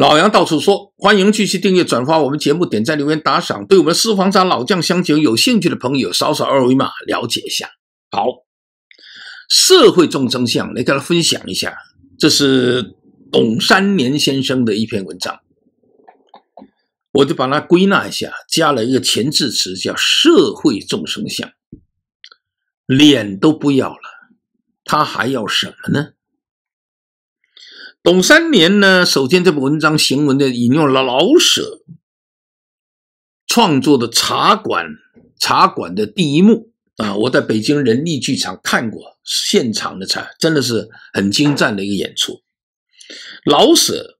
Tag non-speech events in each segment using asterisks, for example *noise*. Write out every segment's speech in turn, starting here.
老杨到处说，欢迎继续订阅、转发我们节目，点赞、留言、打赏，对我们私房茶老将相酒有兴趣的朋友，扫扫二维码了解一下。好，社会众生相，来跟他分享一下，这是董三年先生的一篇文章，我就把它归纳一下，加了一个前置词，叫“社会众生相”，脸都不要了，他还要什么呢？董三年呢？首先，这篇文章行文的引用了老舍创作的《茶馆》，《茶馆》的第一幕啊，我在北京人力剧场看过现场的茶，真的是很精湛的一个演出。老舍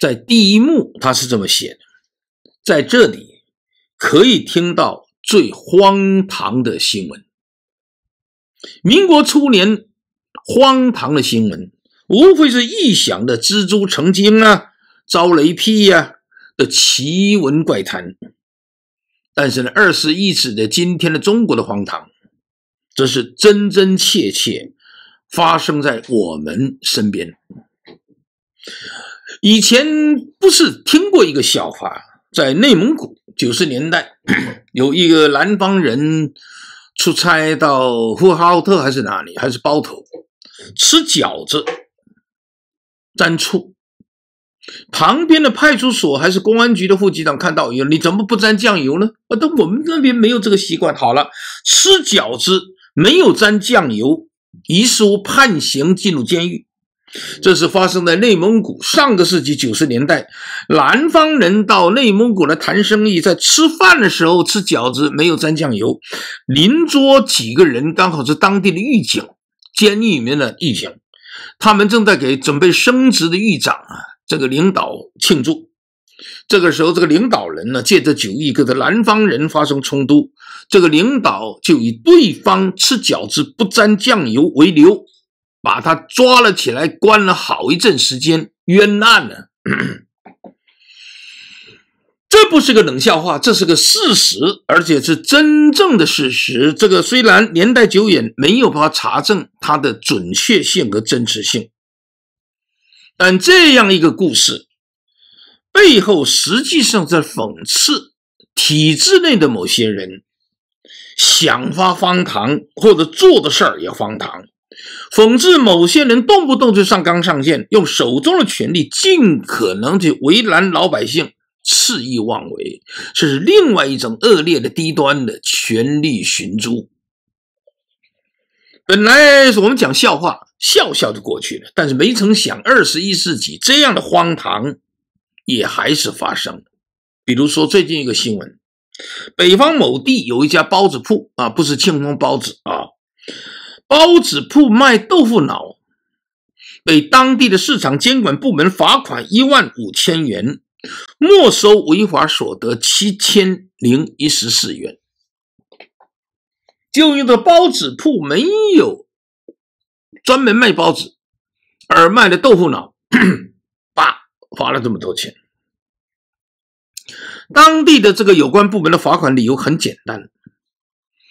在第一幕他是这么写的：“在这里可以听到最荒唐的新闻，民国初年荒唐的新闻。”无非是臆想的蜘蛛成精啊，遭雷劈呀的奇闻怪谈。但是呢，二十一指的今天的中国的荒唐，这是真真切切发生在我们身边。以前不是听过一个笑话，在内蒙古九十年代，*clears throat* 有一个南方人出差到呼和浩特还是哪里，还是包头吃饺子。沾醋，旁边的派出所还是公安局的副局长看到，哟，你怎么不沾酱油呢？啊，但我们那边没有这个习惯。好了，吃饺子没有沾酱油，一诉判刑进入监狱。这是发生在内蒙古上个世纪九十年代，南方人到内蒙古来谈生意，在吃饭的时候吃饺子没有沾酱油，邻桌几个人刚好是当地的狱警，监狱里面的狱警。他们正在给准备升职的狱长啊，这个领导庆祝。这个时候，这个领导人呢，借着酒意跟这南方人发生冲突。这个领导就以对方吃饺子不沾酱油为由，把他抓了起来，关了好一阵时间，冤案呢。这不是个冷笑话，这是个事实，而且是真正的事实。这个虽然年代久远，没有办法查证它的准确性和真实性，但这样一个故事背后，实际上在讽刺体制内的某些人想法荒唐，或者做的事儿也荒唐，讽刺某些人动不动就上纲上线，用手中的权力尽可能的为难老百姓。肆意妄为，这是另外一种恶劣的低端的权力寻租。本来我们讲笑话，笑笑就过去了。但是没曾想，二十一世纪这样的荒唐，也还是发生了。比如说，最近一个新闻：北方某地有一家包子铺啊，不是庆丰包子啊，包子铺卖豆腐脑，被当地的市场监管部门罚款一万五千元。没收违法所得七千零一十四元，就因为包子铺没有专门卖包子，而卖的豆腐脑，罚罚了这么多钱。当地的这个有关部门的罚款理由很简单，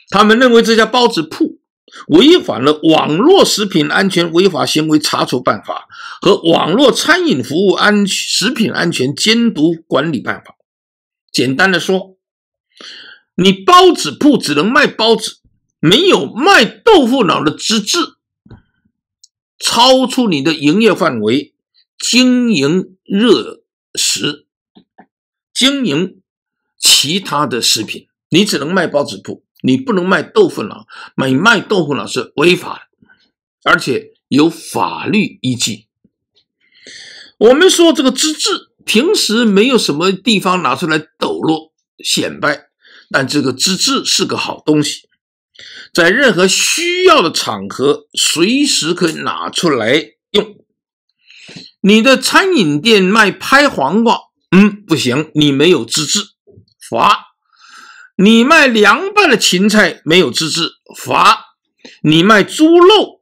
他们认为这家包子铺。违反了《网络食品安全违法行为查处办法》和《网络餐饮服务安食品安全监督管理办法》。简单的说，你包子铺只能卖包子，没有卖豆腐脑的资质，超出你的营业范围经营热食、经营其他的食品，你只能卖包子铺。你不能卖豆腐脑，买卖豆腐脑是违法，的，而且有法律依据。我们说这个资质，平时没有什么地方拿出来抖落显摆，但这个资质是个好东西，在任何需要的场合，随时可以拿出来用。你的餐饮店卖拍黄瓜，嗯，不行，你没有资质，罚。你卖凉拌的芹菜没有资质罚，你卖猪肉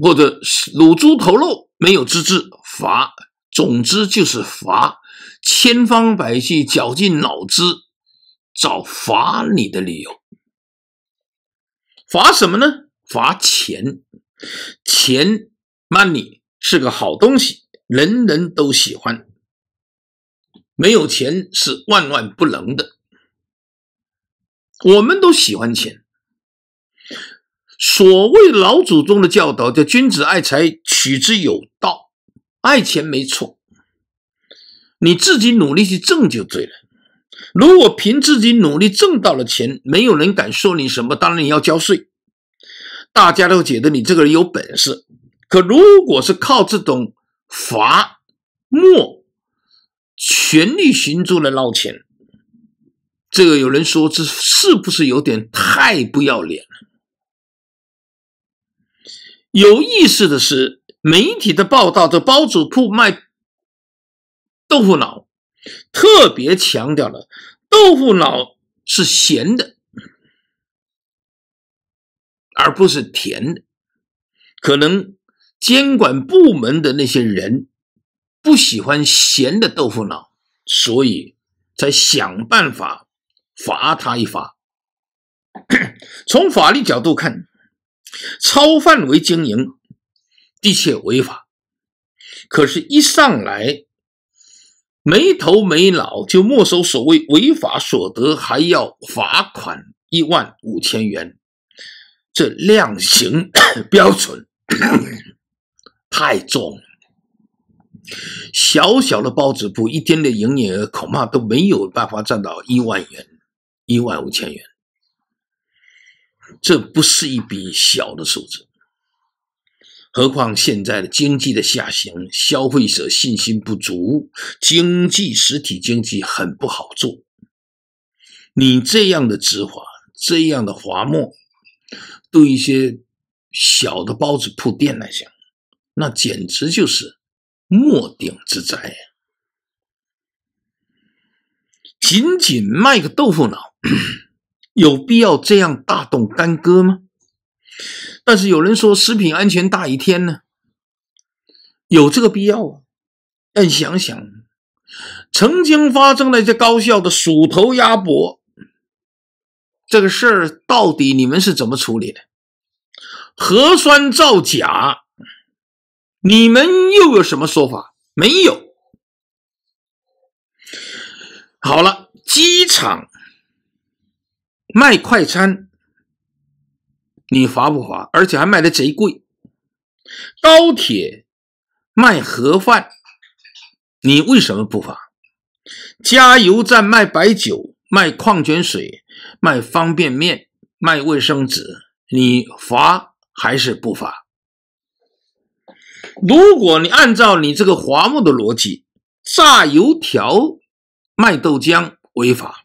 或者卤猪头肉没有资质罚，总之就是罚，千方百计绞尽脑汁找罚你的理由，罚什么呢？罚钱，钱 money 是个好东西，人人都喜欢，没有钱是万万不能的。我们都喜欢钱。所谓老祖宗的教导叫“君子爱财，取之有道”。爱钱没错，你自己努力去挣就对了。如果凭自己努力挣到了钱，没有人敢说你什么，当然你要交税。大家都觉得你这个人有本事。可如果是靠这种罚、没权力寻租来捞钱，这个有人说这是不是有点太不要脸了？有意思的是，媒体的报道，这包子铺卖豆腐脑，特别强调了豆腐脑是咸的，而不是甜的。可能监管部门的那些人不喜欢咸的豆腐脑，所以才想办法。罚他一罚。*clears throat* 从法律角度看，超范围经营的确违法。可是，一上来没头没脑就没收所谓违法所得，还要罚款一万五千元，这量刑 *coughs* 标准 *coughs* 太重了。小小的包子铺一天的营业额恐怕都没有办法赚到一万元。一万五千元，这不是一笔小的数字。何况现在的经济的下行，消费者信心不足，经济实体经济很不好做。你这样的执法，这样的滑沫，对一些小的包子铺店来讲，那简直就是末顶之灾呀。仅仅卖个豆腐脑，*clears throat* 有必要这样大动干戈吗？但是有人说食品安全大于天呢，有这个必要啊？但想想，曾经发生那些高校的鼠头鸭脖，这个事儿到底你们是怎么处理的？核酸造假，你们又有什么说法没有？好了，机场卖快餐，你罚不罚？而且还卖的贼贵。高铁卖盒饭，你为什么不罚？加油站卖白酒、卖矿泉水、卖方便面、卖卫生纸，你罚还是不罚？如果你按照你这个罚木的逻辑，炸油条。卖豆浆违法，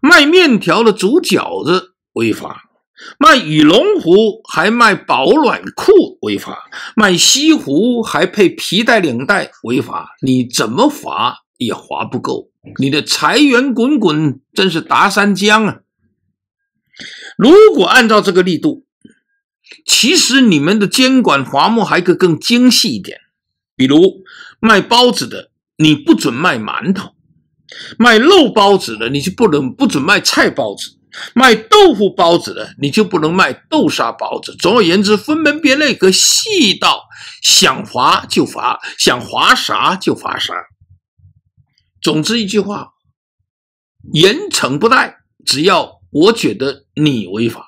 卖面条的煮饺子违法，卖羽绒服还卖保暖裤违法，卖西服还配皮带领带违法，你怎么罚也罚不够，你的财源滚滚真是达三江啊！如果按照这个力度，其实你们的监管罚没还可更精细一点，比如卖包子的，你不准卖馒头。卖肉包子的你就不能不准卖菜包子，卖豆腐包子的你就不能卖豆沙包子。总而言之，分门别类，和细到想罚就罚，想罚啥就罚啥。总之一句话，严惩不贷。只要我觉得你违法，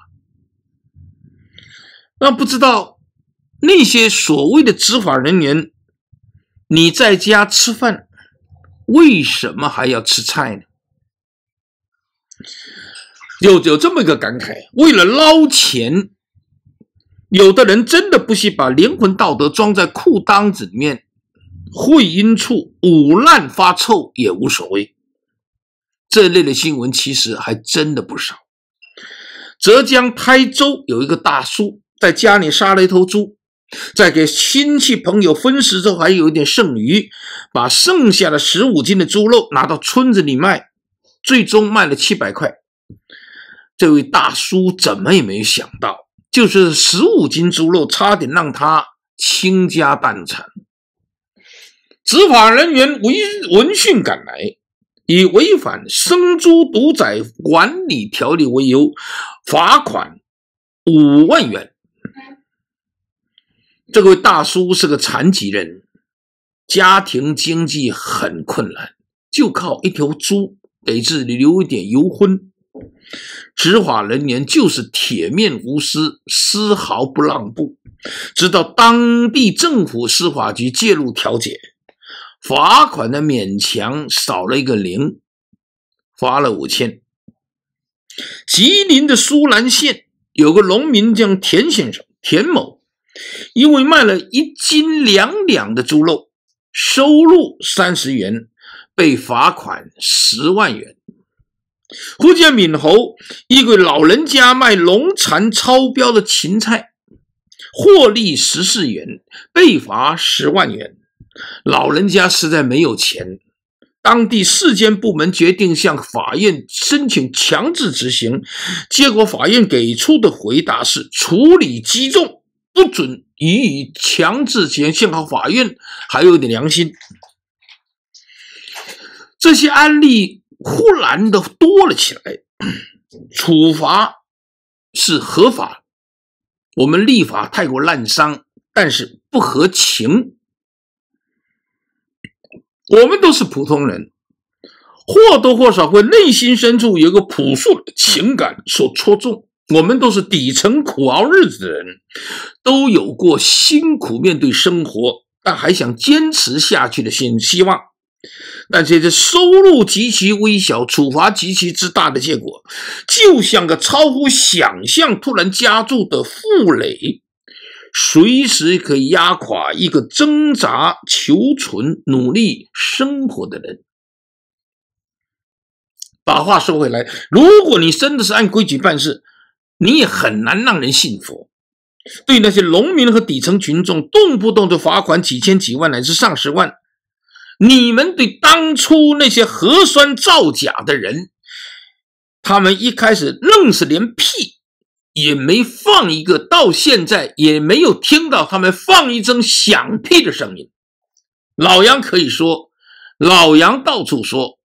那不知道那些所谓的执法人员，你在家吃饭。为什么还要吃菜呢？有有这么一个感慨：为了捞钱，有的人真的不惜把灵魂道德装在裤裆子里面，会阴处捂烂发臭也无所谓。这类的新闻其实还真的不少。浙江台州有一个大叔在家里杀了一头猪。在给亲戚朋友分食之后，还有一点剩余，把剩下的十五斤的猪肉拿到村子里卖，最终卖了七百块。这位大叔怎么也没有想到，就是十五斤猪肉差点让他倾家荡产。执法人员闻闻讯赶来，以违反生猪屠宰管理条例为由，罚款五万元。这位大叔是个残疾人，家庭经济很困难，就靠一条猪给自己留一点油荤。执法人员就是铁面无私，丝毫不让步，直到当地政府司法局介入调解，罚款的勉强少了一个零，罚了五千。吉林的舒兰县有个农民叫田先生，田某。因为卖了一斤两两的猪肉，收入三十元，被罚款十万元。福建闽侯一个老人家卖农残超标的芹菜，获利十四元，被罚十万元。老人家实在没有钱，当地市监部门决定向法院申请强制执行，结果法院给出的回答是处理击重。不准予以强制执行，幸好法院还有点良心。这些案例忽然的多了起来，处罚是合法，我们立法太过滥觞，但是不合情。我们都是普通人，或多或少会内心深处有个朴素的情感所戳中。我们都是底层苦熬日子的人，都有过辛苦面对生活，但还想坚持下去的心希望。但这些收入极其微小，处罚极其之大的结果，就像个超乎想象突然加注的负累，随时可以压垮一个挣扎求存、努力生活的人。把话说回来，如果你真的是按规矩办事。你也很难让人信服。对那些农民和底层群众，动不动就罚款几千几万乃至上十万。你们对当初那些核酸造假的人，他们一开始愣是连屁也没放一个，到现在也没有听到他们放一声响屁的声音。老杨可以说，老杨到处说。